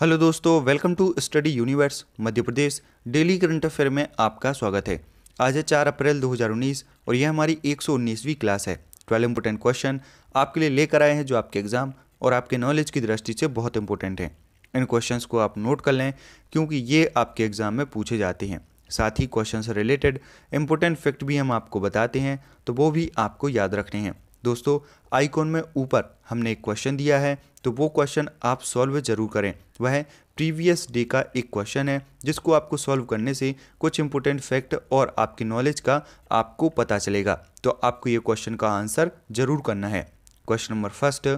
hello दोस्तों welcome to Study Universe Madhya Pradesh daily current affair में आपका स्वागत है आज है चार अप्रैल 2019 और यह हमारी 119वीं क्लास है ट्वेल्व इंपॉर्टेंट क्वेश्चन आपके लिए लेकर आए हैं जो आपके एग्जाम और आपके नॉलेज की दृष्टि से बहुत इंपॉर्टेंट हैं इन क्वेश्चंस को आप नोट कर लें क्योंकि ये आपके एग्जाम में पूछे जाते हैं साथ ही क्वेश्चन से रिलेटेड इंपॉर्टेंट फैक्ट भी हम आपको बताते हैं तो वो भी आपको याद रखने हैं दोस्तों आइकॉन में ऊपर हमने एक क्वेश्चन दिया है तो वो क्वेश्चन आप सॉल्व ज़रूर करें वह प्रीवियस डे का एक क्वेश्चन है जिसको आपको सॉल्व करने से कुछ इंपॉर्टेंट फैक्ट और आपकी नॉलेज का आपको पता चलेगा तो आपको ये क्वेश्चन का आंसर ज़रूर करना है क्वेश्चन नंबर फर्स्ट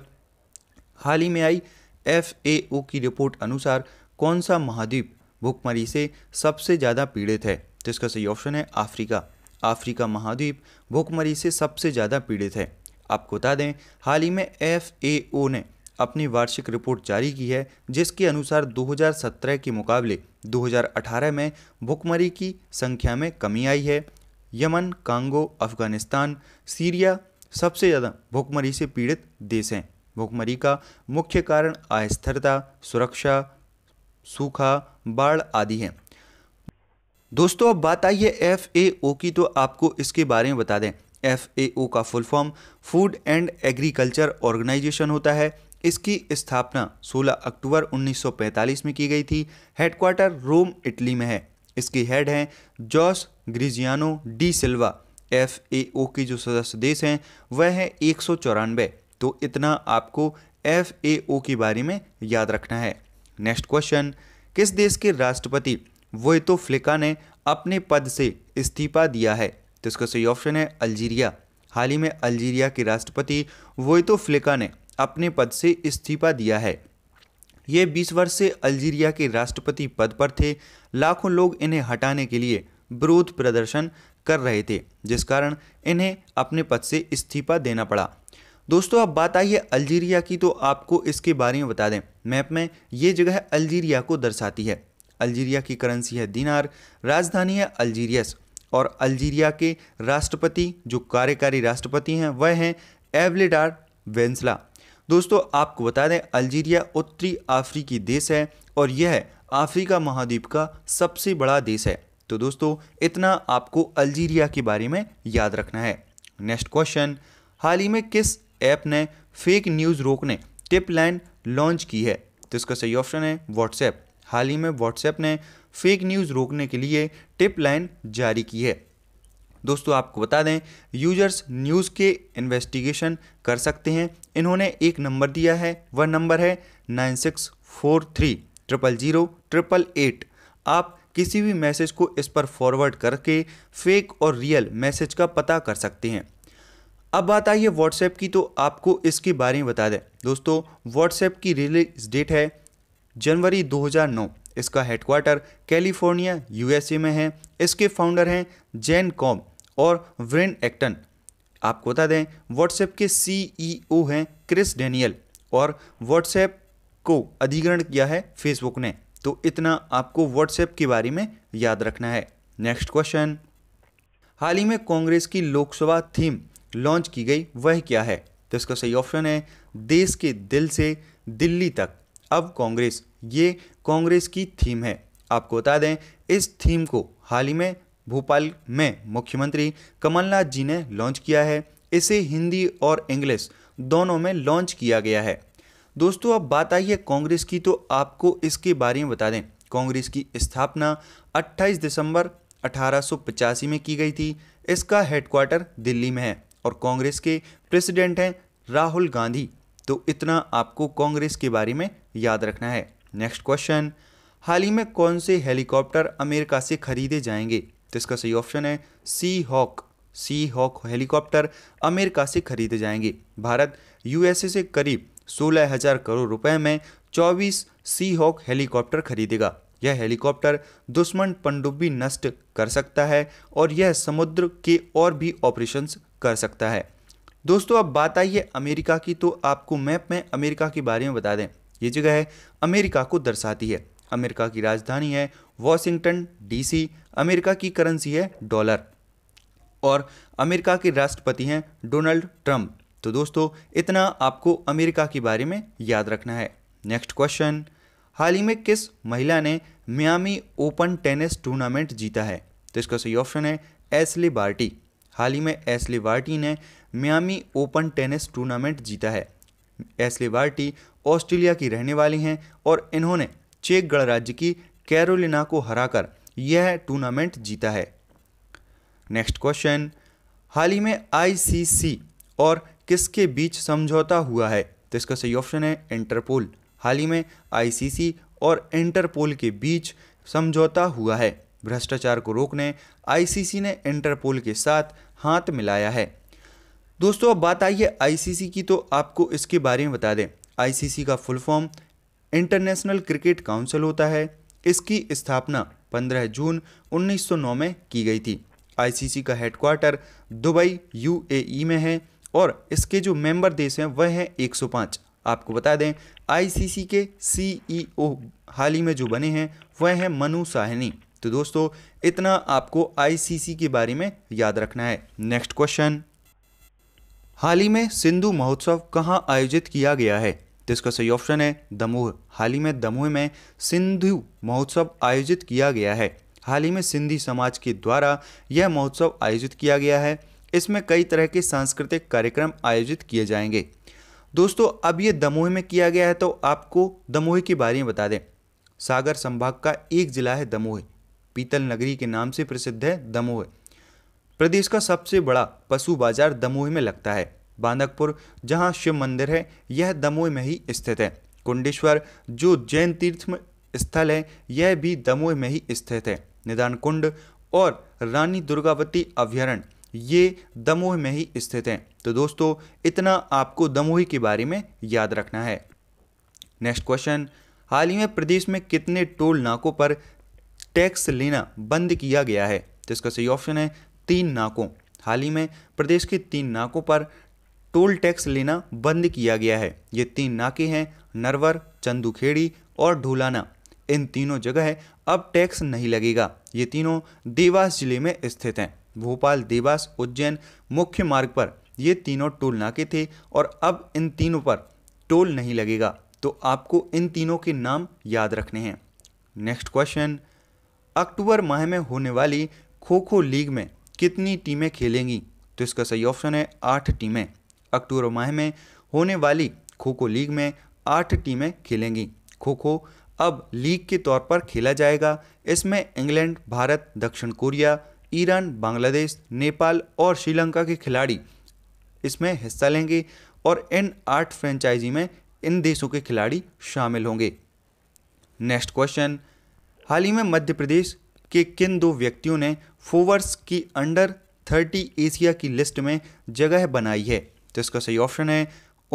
हाल ही में आई एफ ए ओ की रिपोर्ट अनुसार कौन सा महाद्वीप भूखमरी से सबसे ज़्यादा पीड़ित है तो इसका सही ऑप्शन है अफ्रीका अफ्रीका महाद्वीप भूखमरी से सबसे ज़्यादा पीड़ित है आपको बता दें हाल ही में एफ ने अपनी वार्षिक रिपोर्ट जारी की है जिसके अनुसार 2017 के मुकाबले 2018 में भुखमरी की संख्या में कमी आई है यमन कांगो अफगानिस्तान सीरिया सबसे ज़्यादा भुखमरी से पीड़ित देश हैं भुखमरी का मुख्य कारण अस्थिरता सुरक्षा सूखा बाढ़ आदि है दोस्तों अब बात आई है एफ की तो आपको इसके बारे में बता दें एफ ए ओ का full form food and agriculture organisation होता है इसकी स्थापना 16 अक्टूबर 1945 में की गई थी हेडक्वार्टर रोम इटली में है इसकी हेड हैं Jose Graziano da Silva F A O की जो सदस्य देश हैं वह हैं एक तो इतना आपको एफ ए ओ के बारे में याद रखना है नेक्स्ट क्वेश्चन किस देश के राष्ट्रपति वोतो फ्लिका ने अपने पद से इस्तीफा दिया है तो इसका सही ऑप्शन है अल्जीरिया हाल ही में अल्जीरिया के राष्ट्रपति वोइतो फ्लिका ने अपने पद से इस्तीफा दिया है ये 20 वर्ष से अल्जीरिया के राष्ट्रपति पद पर थे लाखों लोग इन्हें हटाने के लिए विरोध प्रदर्शन कर रहे थे जिस कारण इन्हें अपने पद से इस्तीफा देना पड़ा दोस्तों अब बात आई है अल्जीरिया की तो आपको इसके बारे में बता दें मैप में ये जगह अल्जीरिया को दर्शाती है अल्जीरिया की करेंसी है दिनार राजधानी है अल्जीरियस और अल्जीरिया के राष्ट्रपति जो कार्यकारी राष्ट्रपति हैं वह हैं एवलेडार वेंसला दोस्तों आपको बता दें अल्जीरिया उत्तरी अफ्रीकी देश है और यह अफ्रीका महाद्वीप का सबसे बड़ा देश है तो दोस्तों इतना आपको अल्जीरिया के बारे में याद रखना है नेक्स्ट क्वेश्चन हाल ही में किस ऐप ने फेक न्यूज़ रोकने टिप लाइन लॉन्च की है तो इसका सही ऑप्शन है व्हाट्सएप हाल ही में व्हाट्सएप ने फेक न्यूज़ रोकने के लिए टिप लाइन जारी की है दोस्तों आपको बता दें यूजर्स न्यूज़ के इन्वेस्टिगेशन कर सकते हैं इन्होंने एक नंबर दिया है वह नंबर है nine six four three triple zero triple eight आप किसी भी मैसेज को इस पर फॉरवर्ड करके फेक और रियल मैसेज का पता कर सकते हैं अब बात आई है व्हाट्सएप की तो आपको इसके बारे में बता दें दोस्तों व्हाट्सएप की रिलीज डेट है जनवरी 2009 इसका हेडक्वार्टर कैलिफोर्निया यूएसए में है इसके फाउंडर हैं जैन कॉम और व्रेन एक्टन आपको बता दें व्हाट्सएप के सीईओ e हैं क्रिस डेनियल और व्हाट्सएप को अधिग्रहण किया है फेसबुक ने तो इतना आपको व्हाट्सएप के बारे में याद रखना है नेक्स्ट क्वेश्चन हाल ही में कांग्रेस की लोकसभा थीम लॉन्च की गई वह क्या है तो इसका सही ऑप्शन है देश के दिल से दिल्ली तक अब कांग्रेस ये कांग्रेस की थीम है आपको बता दें इस थीम को हाल ही में भोपाल में मुख्यमंत्री कमलनाथ जी ने लॉन्च किया है इसे हिंदी और इंग्लिश दोनों में लॉन्च किया गया है दोस्तों अब बात आई है कांग्रेस की तो आपको इसके बारे में बता दें कांग्रेस की स्थापना 28 दिसंबर अठारह में की गई थी इसका हेडक्वार्टर दिल्ली में है और कांग्रेस के प्रेसिडेंट हैं राहुल गांधी तो इतना आपको कांग्रेस के बारे में याद रखना है नेक्स्ट क्वेश्चन हाल ही में कौन से हेलीकॉप्टर अमेरिका से खरीदे जाएंगे तो इसका सही ऑप्शन है sea hawk sea hawk helicopter America से खरीदे जाएंगे भारत यूएसए से करीब सोलह हजार करोड़ रुपए में चौबीस सी हॉक हेलीकॉप्टर खरीदेगा यह हेलीकॉप्टर दुश्मन पनडुब्बी नष्ट कर सकता है और यह समुद्र के और भी ऑपरेशंस कर सकता है दोस्तों अब बात आई है अमेरिका की तो आपको मैप में अमेरिका के बारे में बता दें ये जगह है अमेरिका को दर्शाती है अमेरिका की राजधानी है वॉशिंगटन डीसी अमेरिका की करेंसी है डॉलर और अमेरिका के राष्ट्रपति हैं डोनाल्ड ट्रंप तो दोस्तों इतना आपको अमेरिका के बारे में याद रखना है नेक्स्ट क्वेश्चन हाल ही में किस महिला ने मियामी ओपन टेनिस टूर्नामेंट जीता है तो इसका सही ऑप्शन है एसली बार्टी हाल ही में एसले वार्टी ने म्यामी ओपन टेनिस टूर्नामेंट जीता है एसले वार्टी ऑस्ट्रेलिया की रहने वाली हैं और इन्होंने चेक गणराज्य की कैरोलिना को हराकर यह टूर्नामेंट जीता है नेक्स्ट क्वेश्चन हाल ही में आईसीसी और किसके बीच समझौता हुआ है तो इसका सही ऑप्शन है इंटरपोल हाल ही में आईसीसी और इंटरपोल के बीच समझौता हुआ है भ्रष्टाचार को रोकने आईसीसी ने इंटरपोल के साथ हाथ मिलाया है दोस्तों अब बात आई है आईसीसी की तो आपको इसके बारे में बता दें आईसीसी का full form International Cricket Council होता है इसकी स्थापना 15 जून 1909 में की गई थी आईसीसी का हेडक्वार्टर दुबई यूएई में है और इसके जो मेंबर देश हैं वह हैं 105 आपको बता दें आईसीसी के सीईओ हाल ही में जो बने हैं वह हैं मनु साहनी तो दोस्तों इतना आपको आईसीसी के बारे में याद रखना है नेक्स्ट क्वेश्चन हाल ही में सिंधु महोत्सव कहाँ आयोजित किया गया है तो इसका सही ऑप्शन है दमोह हाल ही में दमोह में सिंधु महोत्सव आयोजित किया गया है हाल ही में सिंधी समाज के द्वारा यह महोत्सव आयोजित किया गया है इसमें कई तरह के सांस्कृतिक कार्यक्रम आयोजित किए जाएंगे दोस्तों अब ये दमोह में किया गया है तो आपको दमोह के बारे में बता दें सागर संभाग का एक जिला है दमोह पीतल नगरी के नाम से प्रसिद्ध है दमोह प्रदेश का सबसे बड़ा पशु बाजार दमोह में लगता है बांदकपुर जहां शिव मंदिर है यह दमोह में ही स्थित है कुंडेश्वर जो जैन तीर्थ स्थल है यह भी दमोह में ही स्थित है निदान कुंड और रानी दुर्गावती अभ्यारण ये दमोह में ही स्थित हैं तो दोस्तों इतना आपको दमोह के बारे में याद रखना है नेक्स्ट क्वेश्चन हाल ही में प्रदेश में कितने टोल नाकों पर टैक्स लेना बंद किया गया है तो इसका सही ऑप्शन है तीन नाकों हाल ही में प्रदेश के तीन नाकों पर टोल टैक्स लेना बंद किया गया है ये तीन नाके हैं नरवर चंदूखेड़ी और ढोलाना इन तीनों जगह अब टैक्स नहीं लगेगा ये तीनों देवास जिले में स्थित हैं भोपाल देवास उज्जैन मुख्य मार्ग पर ये तीनों टोल नाके थे और अब इन तीनों पर टोल नहीं लगेगा तो आपको इन तीनों के नाम याद रखने हैं नेक्स्ट क्वेश्चन अक्टूबर माह में होने वाली खो खो लीग में कितनी टीमें खेलेंगी तो इसका सही ऑप्शन है आठ टीमें अक्टूबर माह में होने वाली खो खो लीग में आठ टीमें खेलेंगी खो खो अब लीग के तौर पर खेला जाएगा इसमें इंग्लैंड भारत दक्षिण कोरिया ईरान बांग्लादेश नेपाल और श्रीलंका के खिलाड़ी इसमें हिस्सा लेंगे और इन आठ फ्रेंचाइजी में इन देशों के खिलाड़ी शामिल होंगे नेक्स्ट क्वेश्चन हाल ही में मध्य प्रदेश के किन दो व्यक्तियों ने फोवर्स की अंडर थर्टी एशिया की लिस्ट में जगह बनाई है तो इसका सही ऑप्शन है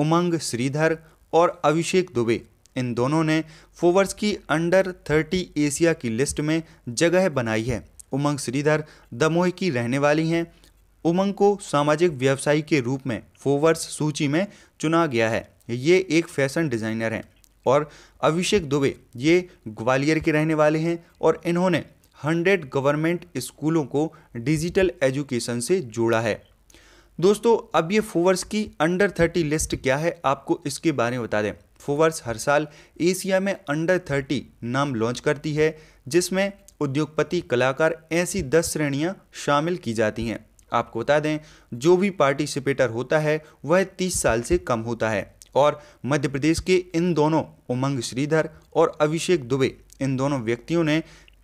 उमंग श्रीधर और अभिषेक दुबे इन दोनों ने फोवर्स की अंडर थर्टी एशिया की लिस्ट में जगह बनाई है उमंग श्रीधर दमोह की रहने वाली हैं उमंग को सामाजिक व्यवसायी के रूप में फोवर्स सूची में चुना गया है ये एक फैशन डिज़ाइनर हैं और अभिषेक दुबे ये ग्वालियर के रहने वाले हैं और इन्होंने 100 गवर्नमेंट स्कूलों को डिजिटल एजुकेशन से जोड़ा है दोस्तों अब ये फोवर्स की अंडर 30 लिस्ट क्या है आपको इसके बारे में बता दें फोवर्स हर साल एशिया में अंडर 30 नाम लॉन्च करती है जिसमें उद्योगपति कलाकार ऐसी दस श्रेणियाँ शामिल की जाती हैं आपको बता दें जो भी पार्टिसिपेटर होता है वह तीस साल से कम होता है और मध्य प्रदेश के इन दोनों उमंग श्रीधर और अभिषेक दुबे इन दोनों व्यक्तियों ने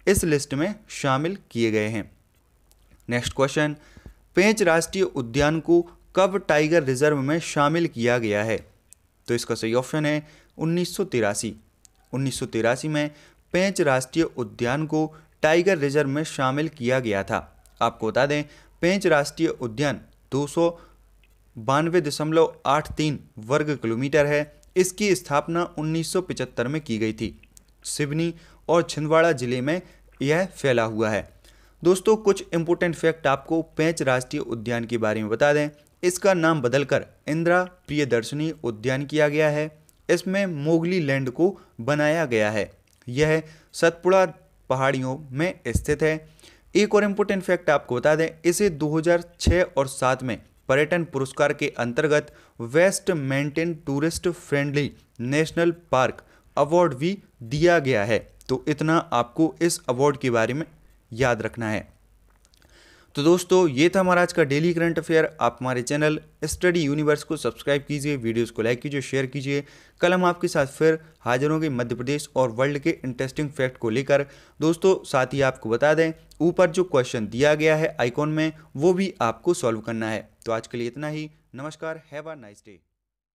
इस लिस्ट में शामिल किए गए हैं नेक्स्ट क्वेश्चन पेंच राष्ट्रीय उद्यान को कब टाइगर रिजर्व में शामिल किया गया है तो इसका सही ऑप्शन है उन्नीस सौ में पेंच राष्ट्रीय उद्यान को टाइगर रिजर्व में शामिल किया गया था आपको बता दें पेंच राष्ट्रीय उद्यान दो बानवे दशमलव आठ तीन वर्ग किलोमीटर है इसकी स्थापना 1975 में की गई थी सिवनी और छिंदवाड़ा जिले में यह फैला हुआ है दोस्तों कुछ इम्पोर्टेंट फैक्ट आपको पैंच राष्ट्रीय उद्यान के बारे में बता दें इसका नाम बदलकर इंदिरा प्रिय दर्शनी उद्यान किया गया है इसमें मोगली लैंड को बनाया गया है यह सतपुड़ा पहाड़ियों में स्थित है एक और इम्पोर्टेंट फैक्ट आपको बता दें इसे 2006 और 7 में पर्यटन पुरस्कार के अंतर्गत best maintained tourist friendly national park award भी दिया गया है तो इतना आपको इस अवार्ड के बारे में याद रखना है तो दोस्तों ये था हमारा आज का डेली करंट अफेयर आप हमारे चैनल स्टडी यूनिवर्स को सब्सक्राइब कीजिए वीडियोस को लाइक कीजिए शेयर कीजिए कल हम आपके साथ फिर हाजिर होंगे मध्य प्रदेश और वर्ल्ड के इंटरेस्टिंग फैक्ट को लेकर दोस्तों साथ ही आपको बता दें ऊपर जो क्वेश्चन दिया गया है आइकॉन में वो भी आपको सॉल्व करना है तो आज के लिए इतना ही नमस्कार हैव अ नाइस डे